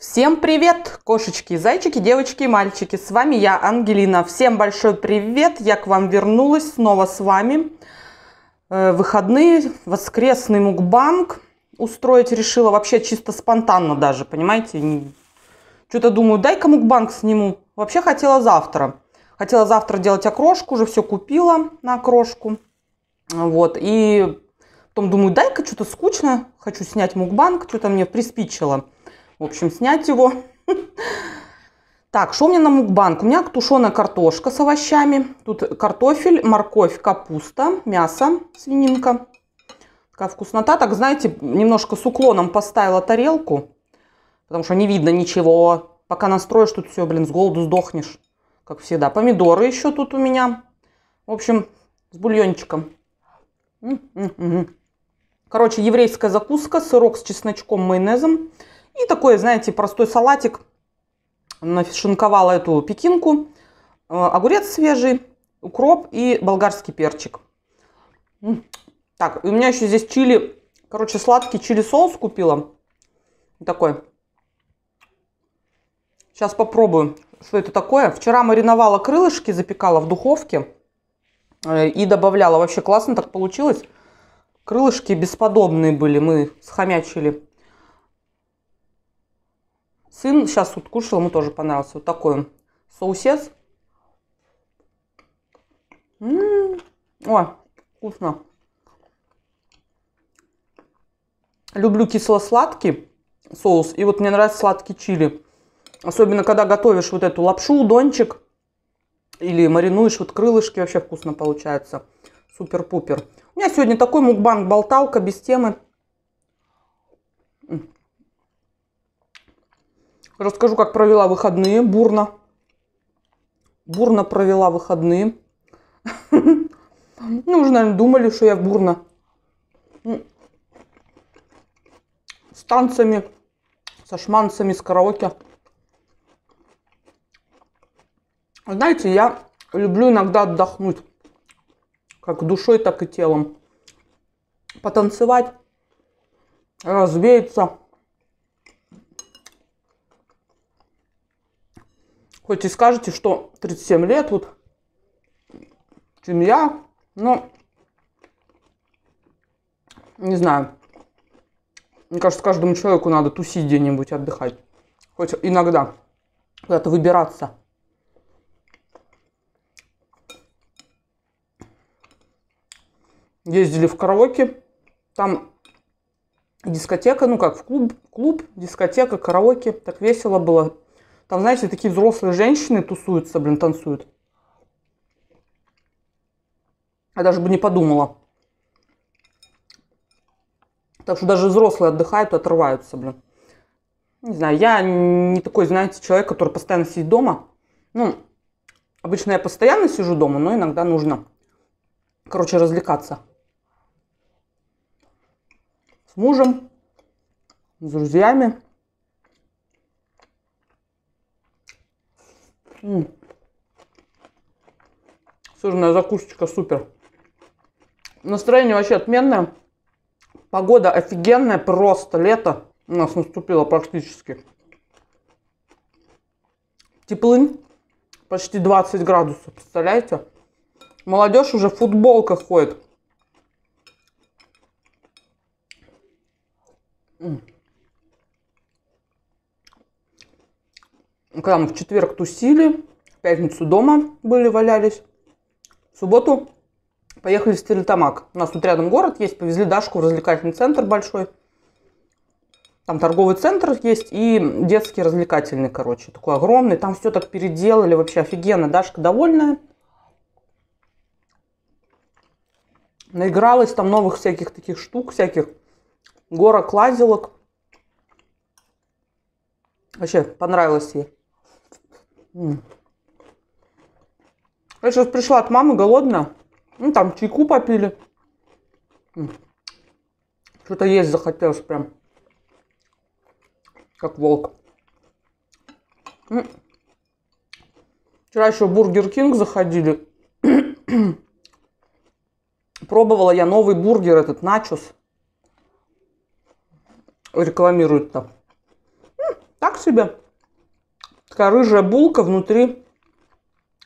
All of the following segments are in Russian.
Всем привет, кошечки, зайчики, девочки и мальчики. С вами я, Ангелина. Всем большой привет. Я к вам вернулась снова с вами. Э, выходные, воскресный мукбанг устроить решила вообще чисто спонтанно даже, понимаете? Что-то думаю, дай-ка мукбанг сниму. Вообще хотела завтра. Хотела завтра делать окрошку, уже все купила на окрошку. Вот, и потом думаю, дай-ка что-то скучно, хочу снять мукбанг, что-то мне приспичило в общем, снять его. Так, что у меня на мукбанк? У меня тушеная картошка с овощами. Тут картофель, морковь, капуста, мясо, свининка. Такая вкуснота. Так, знаете, немножко с уклоном поставила тарелку, потому что не видно ничего. Пока настроишь, тут все, блин, с голоду сдохнешь, как всегда. Помидоры еще тут у меня. В общем, с бульончиком. Короче, еврейская закуска, сырок с чесночком, майонезом. И такой, знаете, простой салатик. Нашинковала эту пекинку. Э, огурец свежий, укроп и болгарский перчик. Так, у меня еще здесь чили, короче, сладкий чили соус купила. Такой. Сейчас попробую, что это такое. Вчера мариновала крылышки, запекала в духовке э, и добавляла. Вообще классно так получилось. Крылышки бесподобные были, мы схомячили. Сын сейчас вот кушал, ему тоже понравился. Вот такой соусец. М-м, о, вкусно. Люблю кисло-сладкий соус. И вот мне нравится сладкий чили. Особенно, когда готовишь вот эту лапшу, дончик. Или маринуешь вот крылышки. Вообще вкусно получается. Супер-пупер. У меня сегодня такой мукбанг-болталка без темы. Расскажу, как провела выходные бурно. Бурно провела выходные. Ну, уже, наверное, думали, что я бурно. С танцами, со шманцами, с караоке. Знаете, я люблю иногда отдохнуть. Как душой, так и телом. Потанцевать, развеяться Хоть и скажете, что 37 лет, вот, чем я, но, не знаю. Мне кажется, каждому человеку надо тусить где-нибудь, отдыхать. Хоть иногда, куда-то выбираться. Ездили в караоке, там дискотека, ну как, в клуб, клуб, дискотека, караоке, так весело было. Там, знаете, такие взрослые женщины тусуются, блин, танцуют. Я даже бы не подумала. Так что даже взрослые отдыхают и отрываются, блин. Не знаю, я не такой, знаете, человек, который постоянно сидит дома. Ну, обычно я постоянно сижу дома, но иногда нужно, короче, развлекаться. С мужем, с друзьями. М -м. Сырная закусочка супер. Настроение вообще отменное. Погода офигенная, просто лето у нас наступило практически. Теплынь, почти 20 градусов, представляете? Молодежь уже в футболках ходит. М -м. когда мы в четверг тусили, в пятницу дома были, валялись, в субботу поехали в Стерлитамак. У нас тут рядом город есть, повезли Дашку в развлекательный центр большой. Там торговый центр есть и детский развлекательный, короче, такой огромный. Там все так переделали, вообще офигенно. Дашка довольная. Наигралась там новых всяких таких штук, всяких горок, лазилок. Вообще понравилось ей. Я сейчас пришла от мамы голодная. Ну, там чайку попили. Что-то есть захотелось прям. Как волк. Вчера еще в Бургер Кинг заходили. Пробовала я новый бургер, этот начос. Рекламируют там. Так себе такая рыжая булка, внутри,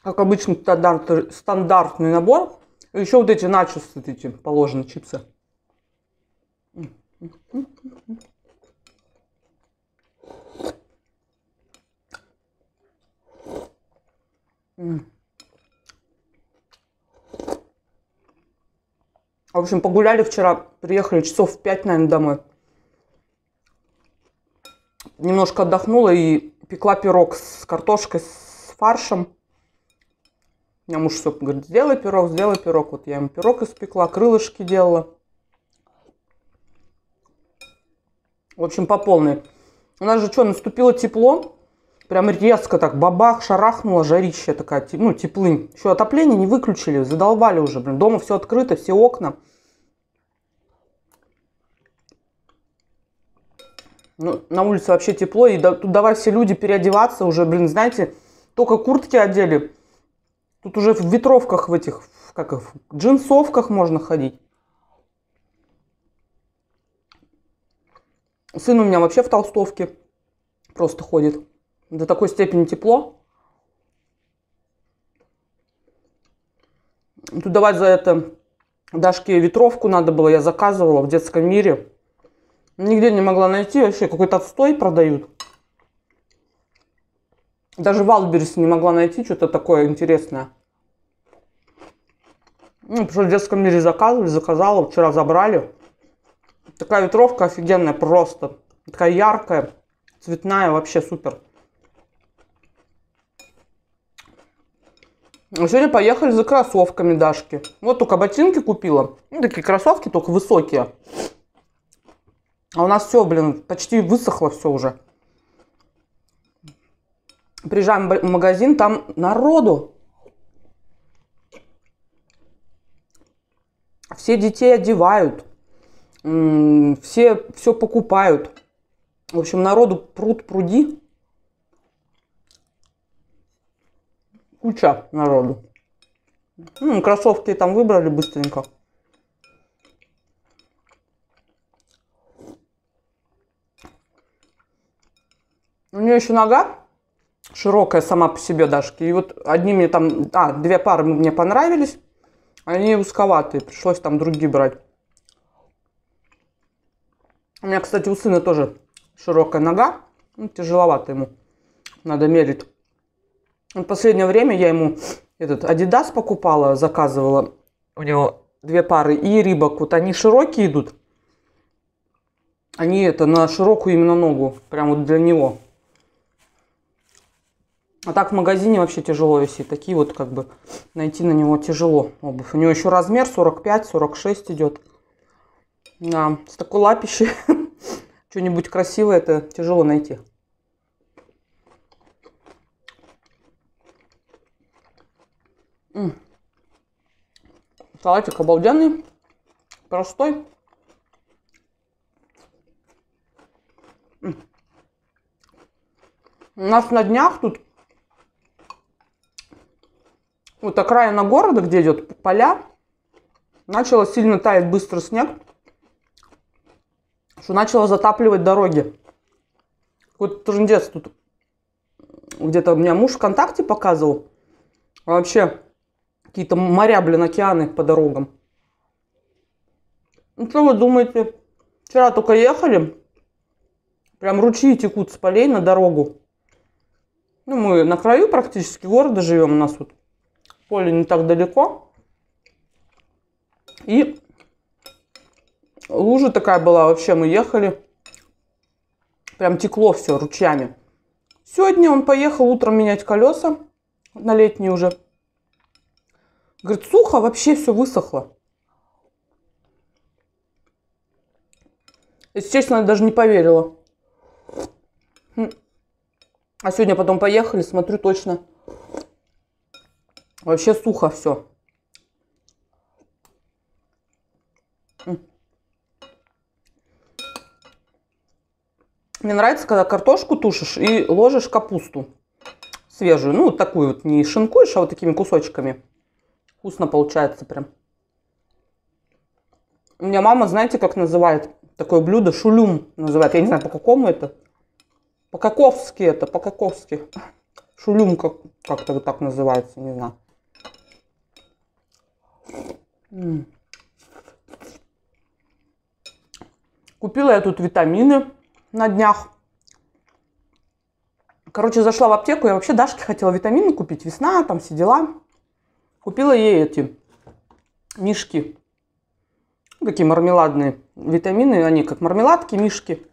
как обычно, стандартный, стандартный набор. И еще вот эти начосы эти положены, чипсы. В общем, погуляли вчера, приехали часов в 5, наверное, домой. Немножко отдохнула и пекла пирог с картошкой, с фаршем. У меня муж все говорит, сделай пирог, сделай пирог. Вот я ему пирог испекла, крылышки делала. В общем, по полной. У нас же что, наступило тепло. Прям резко так бабах, шарахнуло, жарище такая, ну, теплынь. Еще отопление не выключили, задолбали уже, блин. Дома все открыто, все окна. Ну, на улице вообще тепло, и да, тут давай все люди переодеваться уже, блин, знаете, только куртки одели. Тут уже в ветровках в этих, в, как их, в джинсовках можно ходить. Сын у меня вообще в толстовке просто ходит. До такой степени тепло. Тут давать за это Дашке ветровку надо было, я заказывала в детском мире. Нигде не могла найти, вообще какой-то отстой продают. Даже в Альберис не могла найти что-то такое интересное. Ну, пришлось в детском мире заказывали, заказала, вчера забрали. Такая ветровка офигенная просто. Такая яркая, цветная, вообще супер. А сегодня поехали за кроссовками Дашки. Вот только ботинки купила. Ну, такие кроссовки, только высокие. А у нас все, блин, почти высохло все уже. Приезжаем в магазин, там народу. Все детей одевают, все все покупают. В общем, народу пруд пруди. Куча народу. Ну, кроссовки там выбрали быстренько. У нее еще нога широкая сама по себе Дашки. И вот одни мне там... А, две пары мне понравились. Они узковатые, пришлось там другие брать. У меня, кстати, у сына тоже широкая нога. Ну, тяжеловато ему. Надо мерить. В последнее время я ему этот Adidas покупала, заказывала. У него две пары и рибок. Вот они широкие идут. Они это на широкую именно ногу. Прям вот для него. А так в магазине вообще тяжело, если такие вот как бы найти на него тяжело обувь. У него еще размер 45-46 идет. Да, с такой лапищей что-нибудь красивое это тяжело найти. Салатик обалденный, простой. У нас на днях тут вот окраина города, где идет поля, начало сильно таять быстро снег, что начало затапливать дороги. Какой-то трындец тут. Где-то у меня муж ВКонтакте показывал. вообще, какие-то моря, блин, океаны по дорогам. Ну что вы думаете? Вчера только ехали, прям ручьи текут с полей на дорогу. Ну, мы на краю практически города живем, у нас вот поле не так далеко. И лужа такая была вообще, мы ехали, прям текло все ручьями. Сегодня он поехал утром менять колеса на летние уже. Говорит, сухо, вообще все высохло. Естественно, я даже не поверила. Хм. А сегодня потом поехали, смотрю точно. Вообще сухо все. Мне нравится, когда картошку тушишь и ложишь капусту свежую. Ну, вот такую вот не шинкуешь, а вот такими кусочками. Вкусно получается прям. У меня мама, знаете, как называет такое блюдо? Шулюм называет. Я не знаю, по какому это. По-каковски это, по-каковски. Шулюм как-то как вот так называется, не знаю. Купила я тут витамины на днях. Короче, зашла в аптеку. Я вообще Дашке хотела витамины купить. Весна, там все дела. Купила ей эти мишки. Такие мармеладные витамины. Они как мармеладки, мишки.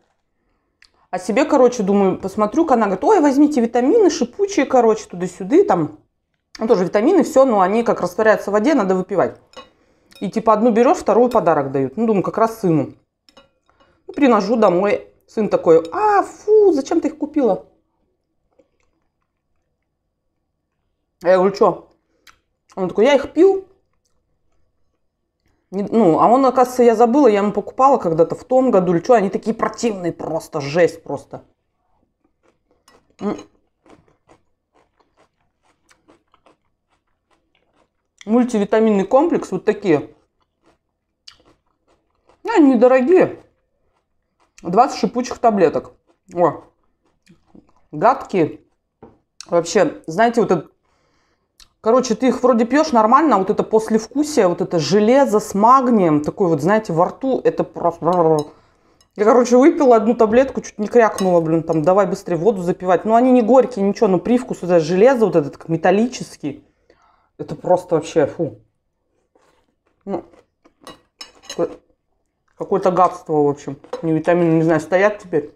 А себе, короче, думаю, посмотрю-ка. Она говорит, ой, возьмите витамины шипучие, короче, туда-сюда. Там ну, тоже витамины, все. Но они как растворяются в воде, надо выпивать. И типа одну берешь, вторую подарок дают. Ну, думаю, как раз сыну. Ну, приношу домой. Сын такой, а, фу, зачем ты их купила? А я говорю, что? Он такой, я их пил. Ну, а он, оказывается, я забыла, я ему покупала когда-то в том году или что. Они такие противные просто, жесть просто. мультивитаминный комплекс, вот такие. Ну, они недорогие. 20 шипучих таблеток. О, гадкие. Вообще, знаете, вот это... Короче, ты их вроде пьешь нормально, а вот это послевкусие, вот это железо с магнием, такой вот, знаете, во рту, это просто... Я, короче, выпила одну таблетку, чуть не крякнула, блин, там, давай быстрее воду запивать. Ну, они не горькие, ничего, но привкус вот это железа вот этот металлический. Это просто вообще, фу. Ну, какое-то гадство, в общем. не витамины, не знаю, стоят теперь.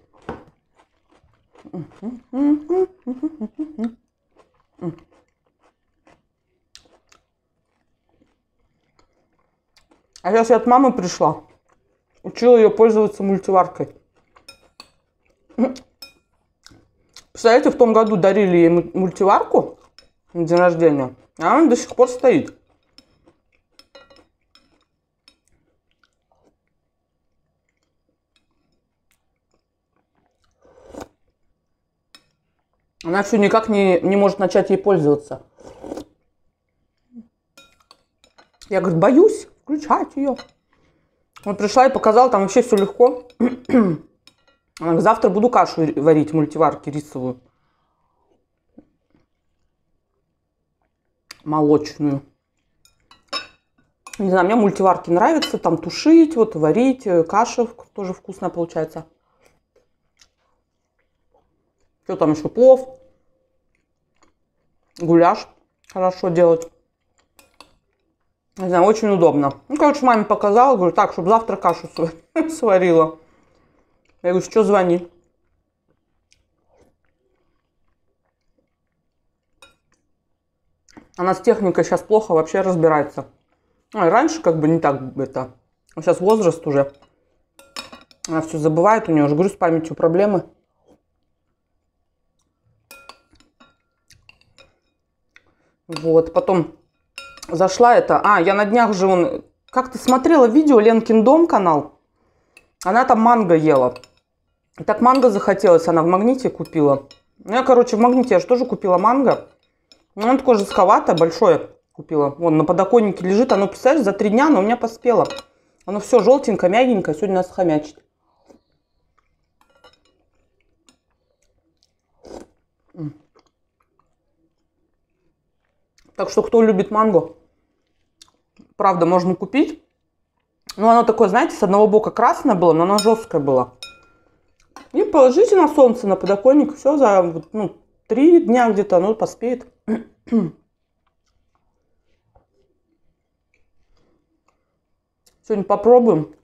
А сейчас я от мамы пришла. Учила ее пользоваться мультиваркой. Представляете, в том году дарили ей мультиварку на день рождения. А он до сих пор стоит. Она все никак не, не может начать ей пользоваться. Я, говорит, боюсь включать ее. Вот пришла и показала, там вообще все легко. Она говорит, завтра буду кашу варить, в мультиварке рисовую. молочную. Не знаю, мне мультиварки нравятся, там тушить, вот варить, э, каша тоже вкусная получается. Что там еще? Плов, гуляш хорошо делать. Не знаю, очень удобно. Ну, короче, маме показала, говорю, так, чтобы завтра кашу сварила. Я говорю, что звонить? Она а с техникой сейчас плохо вообще разбирается. А раньше как бы не так это. Сейчас а возраст уже. Она все забывает, у нее уже, говорю, с памятью проблемы. Вот, потом зашла это... А, я на днях же он... Как ты смотрела видео Ленкин дом канал? Она там манго ела. И так манго захотелось, она в магните купила. Ну, я, короче, в магните я же тоже купила манго. Ну, оно такое жестковатое, большое купила. Вон, на подоконнике лежит. Оно, представляешь, за три дня оно у меня поспело. Оно все желтенькое, мягенькое. Сегодня нас хомячит. Так что, кто любит манго, правда, можно купить. Ну, оно такое, знаете, с одного бока красное было, но оно жесткое было. И положите на солнце, на подоконник, все за ну, три дня где-то оно поспеет. Сегодня попробуем.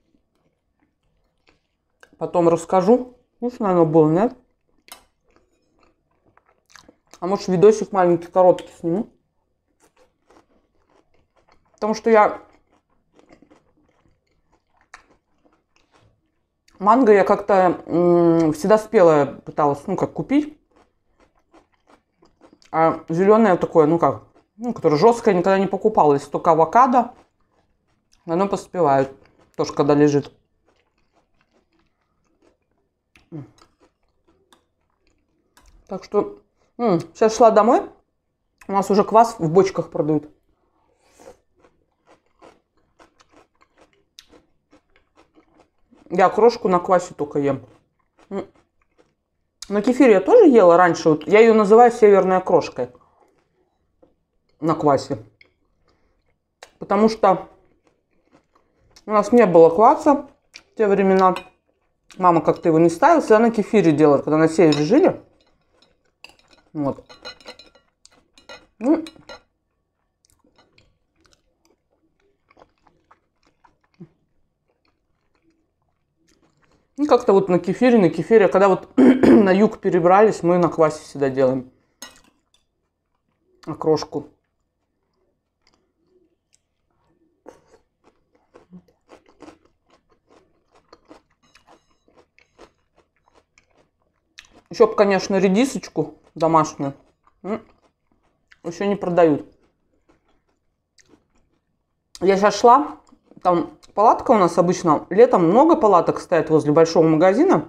Потом расскажу. Ну, Вкусно оно было, нет? А может видосик маленький, короткий сниму? Потому что я... Манго я как-то всегда спелая пыталась, ну, как купить. А зеленое такое, ну как, ну, которое жесткое, никогда не покупалось. Только авокадо. Оно поспевает. Тоже когда лежит. Так что м -м, сейчас шла домой. У нас уже квас в бочках продают. Я крошку на квасе только ем. М на кефир я тоже ела раньше. Вот я ее называю северной крошкой. На квасе. Потому что у нас не было кваса в те времена. Мама как-то его не ставила. Всегда на кефире делала, когда на севере жили. Вот. Ну, И ну, как-то вот на кефире, на кефире. Когда вот на юг перебрались, мы на квасе всегда делаем окрошку. Еще бы, конечно, редисочку домашнюю. Еще не продают. Я сейчас шла, там Палатка у нас обычно летом много палаток стоят возле большого магазина.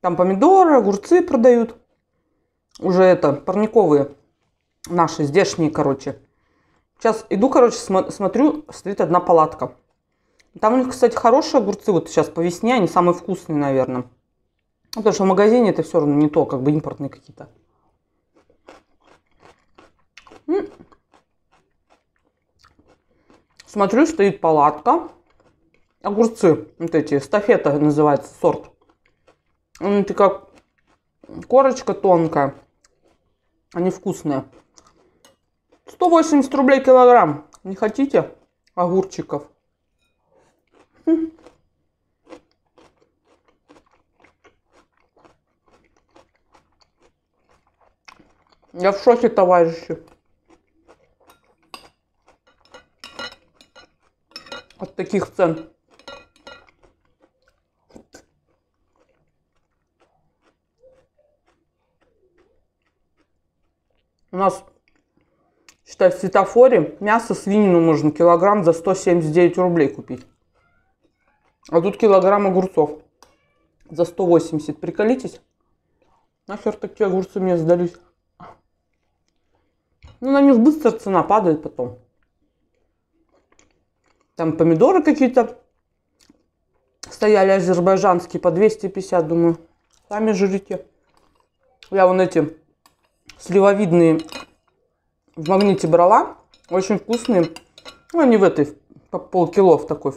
Там помидоры, огурцы продают. Уже это, парниковые наши, здешние, короче. Сейчас иду, короче, см смотрю, стоит одна палатка. Там у них, кстати, хорошие огурцы, вот сейчас по весне, они самые вкусные, наверное. Ну, потому что в магазине это все равно не то, как бы импортные какие-то. Смотрю, стоит палатка огурцы, вот эти, эстафета называется сорт. Они -то корочка тонкая, они вкусные. 180 рублей килограмм. Не хотите огурчиков? Хм. Я в шоке, товарищи. От таких цен. Считай, в светофоре мясо свинину можно килограмм за 179 рублей купить. А тут килограмм огурцов за 180. Приколитесь? Нахер такие огурцы мне сдались? Ну, на них быстро цена падает потом. Там помидоры какие-то стояли азербайджанские по 250, думаю. Сами жрите. Я вон эти сливовидные в магните брала. Очень вкусные. Ну, они в этой, по полкило в такой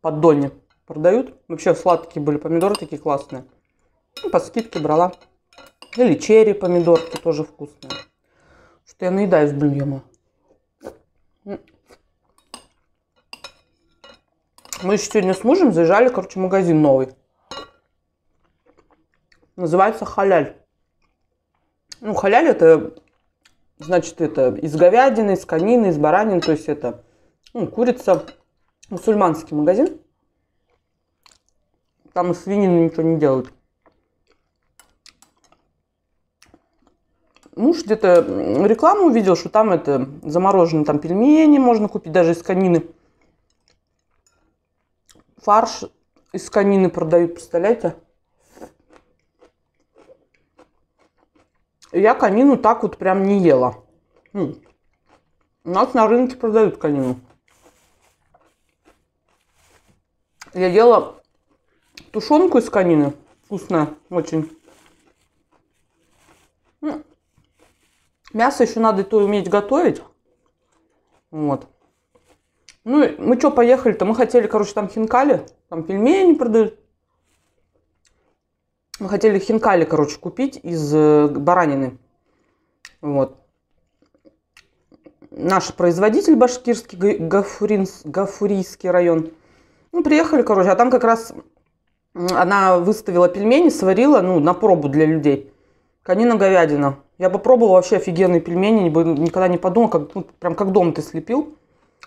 поддоне продают. Вообще сладкие были помидоры такие классные. Ну, по скидке брала. Или черри помидорки тоже вкусные. Что я наедаюсь, блин, ему. Мы еще сегодня с мужем заезжали, короче, в магазин новый. Называется халяль. Ну, халяль это Значит, это из говядины, из конины, из баранины, то есть это ну, курица, мусульманский магазин. Там из свинины ничего не делают. Муж где-то рекламу увидел, что там это замороженные там пельмени можно купить даже из конины. Фарш из конины продают, представляете? я конину так вот прям не ела. М. У нас на рынке продают конину. Я ела тушенку из конины. Вкусная очень. М. Мясо еще надо то уметь готовить. Вот. Ну, мы что поехали-то? Мы хотели, короче, там хинкали, там пельмени продают. Мы хотели хинкали, короче, купить из э, баранины. Вот. Наш производитель башкирский, Гафуринс, Гафурийский район. Ну, приехали, короче, а там как раз она выставила пельмени, сварила, ну, на пробу для людей. Конина говядина. Я попробовала вообще офигенные пельмени, никогда не подумала, как, ну, прям как дом ты слепил.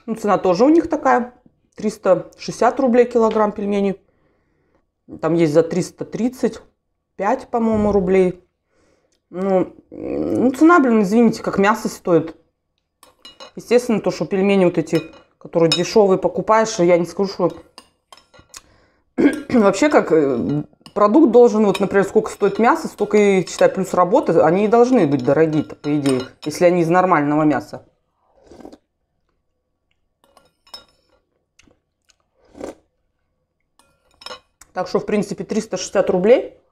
Ну, цена тоже у них такая, 360 рублей килограмм пельменей. Там есть за 330. 5, по-моему, рублей. Ну, ну, цена, блин, извините, как мясо стоит. Естественно, то, что пельмени вот эти, которые дешевые покупаешь, я не скажу, что... Вообще, как э, продукт должен, вот, например, сколько стоит мясо, столько и, считай, плюс работы, они и должны быть дорогие-то, по идее, если они из нормального мяса. Так что, в принципе, 360 рублей –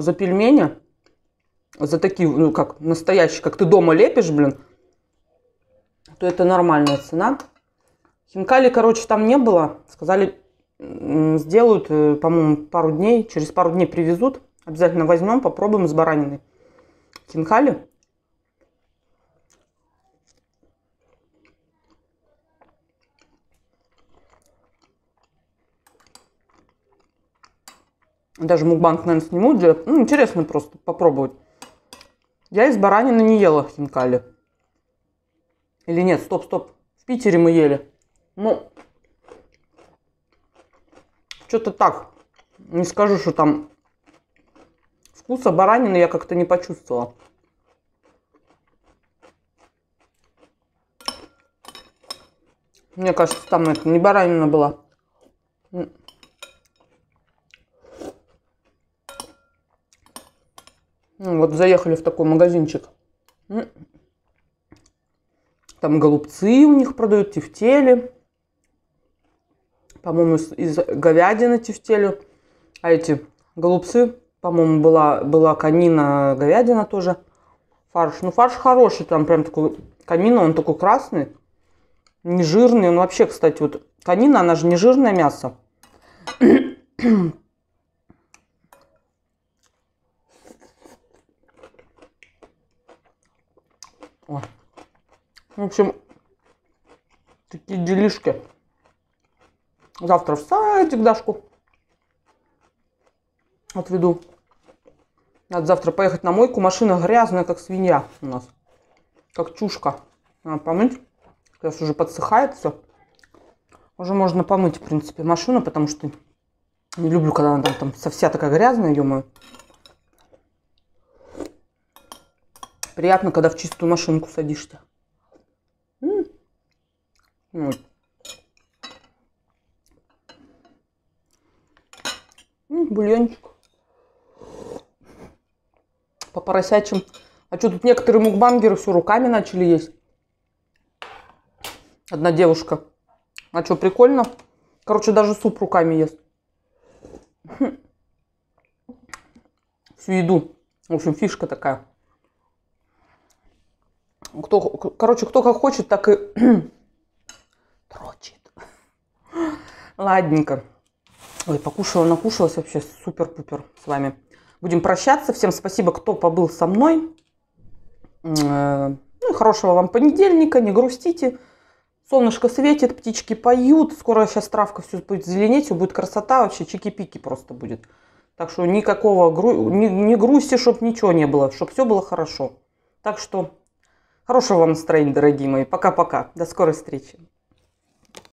за пельмени, за такие, ну как, настоящие, как ты дома лепишь, блин, то это нормальная цена. Хинкали, короче, там не было. Сказали, сделают, э, по-моему, пару дней. Через пару дней привезут. Обязательно возьмем, попробуем с бараниной. Хинкали. Даже мукбанк наверное, сниму для... Ну, интересно просто попробовать. Я из баранины не ела хинкали. Или нет, стоп, стоп. В Питере мы ели. Ну, что-то так. Не скажу, что там вкуса баранины я как-то не почувствовала. Мне кажется, там это не баранина была. Ну, вот заехали в такой магазинчик. Там голубцы у них продают, тефтели. По-моему, из, говядины тефтели. А эти голубцы, по-моему, была, была канина, говядина тоже. Фарш. Ну, фарш хороший, там прям такой канина, он такой красный, не жирный. Он вообще, кстати, вот канина, она же не жирное мясо. В общем, такие делишки. Завтра в садик Дашку отведу. Надо завтра поехать на мойку. Машина грязная, как свинья у нас. Как чушка. Надо помыть. Сейчас уже подсыхает все. Уже можно помыть, в принципе, машину, потому что не люблю, когда она там, там вся такая грязная, ё -моё. Приятно, когда в чистую машинку садишься. М -м -м. Бульончик. По поросячим. А что, тут некоторые мукбангеры все руками начали есть. Одна девушка. А что, прикольно? Короче, даже суп руками ест. Хм. Всю еду. В общем, фишка такая. Кто, короче, кто как хочет, так и трочит. Ладненько. Ой, покушала, накушалась вообще супер-пупер с вами. Будем прощаться. Всем спасибо, кто побыл со мной. Э, ну и хорошего вам понедельника, не грустите. Солнышко светит, птички поют. Скоро сейчас травка все будет зеленеть, все будет красота, вообще чики-пики просто будет. Так что никакого гру... не, не грусти, чтобы ничего не было, чтобы все было хорошо. Так что Хорошего вам настроения, дорогие мои. Пока-пока. До скорой встречи.